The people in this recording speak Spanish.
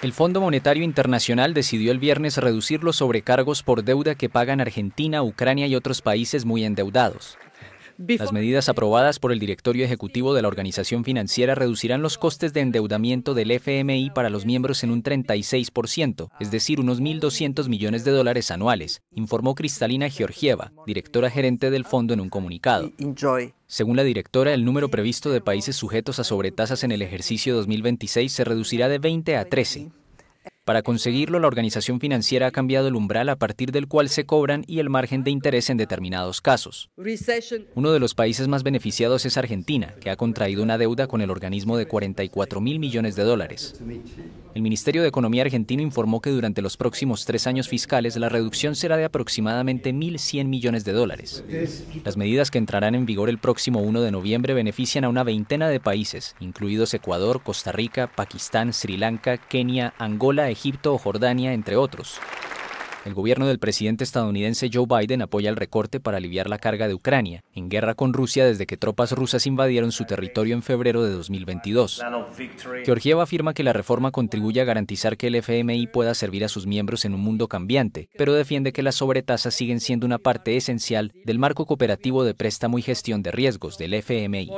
El Fondo Monetario Internacional decidió el viernes reducir los sobrecargos por deuda que pagan Argentina, Ucrania y otros países muy endeudados. Las medidas aprobadas por el directorio ejecutivo de la organización financiera reducirán los costes de endeudamiento del FMI para los miembros en un 36%, es decir, unos 1.200 millones de dólares anuales, informó Cristalina Georgieva, directora gerente del fondo en un comunicado. Según la directora, el número previsto de países sujetos a sobretasas en el ejercicio 2026 se reducirá de 20 a 13, para conseguirlo, la organización financiera ha cambiado el umbral a partir del cual se cobran y el margen de interés en determinados casos. Uno de los países más beneficiados es Argentina, que ha contraído una deuda con el organismo de 44 mil millones de dólares. El Ministerio de Economía argentino informó que durante los próximos tres años fiscales la reducción será de aproximadamente 1.100 millones de dólares. Las medidas que entrarán en vigor el próximo 1 de noviembre benefician a una veintena de países, incluidos Ecuador, Costa Rica, Pakistán, Sri Lanka, Kenia, Angola, Egipto, Egipto o Jordania, entre otros. El gobierno del presidente estadounidense Joe Biden apoya el recorte para aliviar la carga de Ucrania, en guerra con Rusia desde que tropas rusas invadieron su territorio en febrero de 2022. Georgieva afirma que la reforma contribuye a garantizar que el FMI pueda servir a sus miembros en un mundo cambiante, pero defiende que las sobretasas siguen siendo una parte esencial del marco cooperativo de préstamo y gestión de riesgos del FMI.